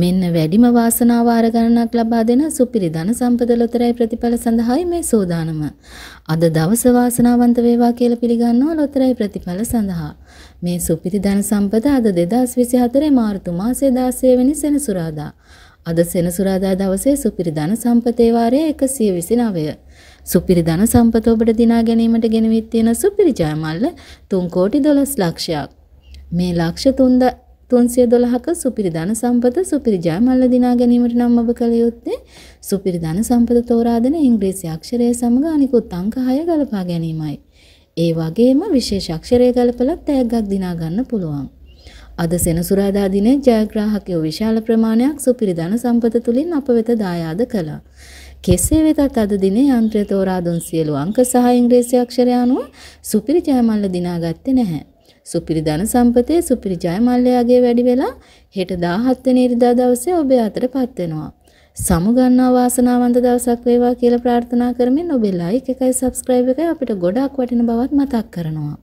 මෙන්න වැඩිම වාසනාව ආරගණනක් ලබා දෙන සුපිරි ධන සම්පත ලොතරැයි ප්‍රතිඵල සඳහායි මේ සූදානම. අද දවස වාසනාවන්ත වේවා කියලා පිළිගන්නවා ලොතරැයි ප්‍රතිඵල සඳහා. මේ සුපිරි ධන සම්පත අද 2024 මාර්තු මාසයේ 16 වෙනි සෙනසුරාදා. අද සෙනසුරාදා දවසේ සුපිරි ධන සම්පතේ වාරය 129. සුපිරි ධන සම්පත ඔබට දිනා ගැනීමට ගෙනවිත් තියෙන සුපිරි ජයමල්ල 3 කෝටි 12 ලක්ෂයක්. මේ ලක්ෂ 3 312ක සුපිරි ධන සම්පත සුපිරි ජයමල්ල දිනා ගැනීමට නම් ඔබ කළ යුත්තේ සුපිරි ධන සම්පත තෝරා දෙන ඉංග්‍රීසි අක්ෂරය සමග අනිකුත් අංක 6 ගලපා ගැනීමයි. ඒ වගේම විශේෂ අක්ෂරය ගලපලා තෑග්ගක් දිනා ගන්න පුළුවන්. අද සෙනසුරාදා දිනේ ජයග්‍රාහකයෝ විශාල ප්‍රමාණයක් සුපිරි ධන සම්පත තුලින් අප වෙත දායාද කළා. කෙසේ වෙතත් අද දිනේ යන්ත්‍රය තෝරා දුන් සියලු අංක සහ ඉංග්‍රීසි අක්ෂර අනුව සුපිරි ජයමල්ල දිනාගත්තේ නැහැ. සුපිරි ධන සම්පතේ සුපිරි ජයමල්ලයාගේ වැඩි වෙලා හෙට 17 වෙනි ඉරිදා දවසේ ඔබ අතරපත් වෙනවා. සමුගන්නා වාසනාවන්ත දවසක් වේවා කියලා ප්‍රාර්ථනා කරමින් ඔබේ like එකයි subscribe එකයි අපිට ගොඩාක් වටින බවත් මතක් කරනවා.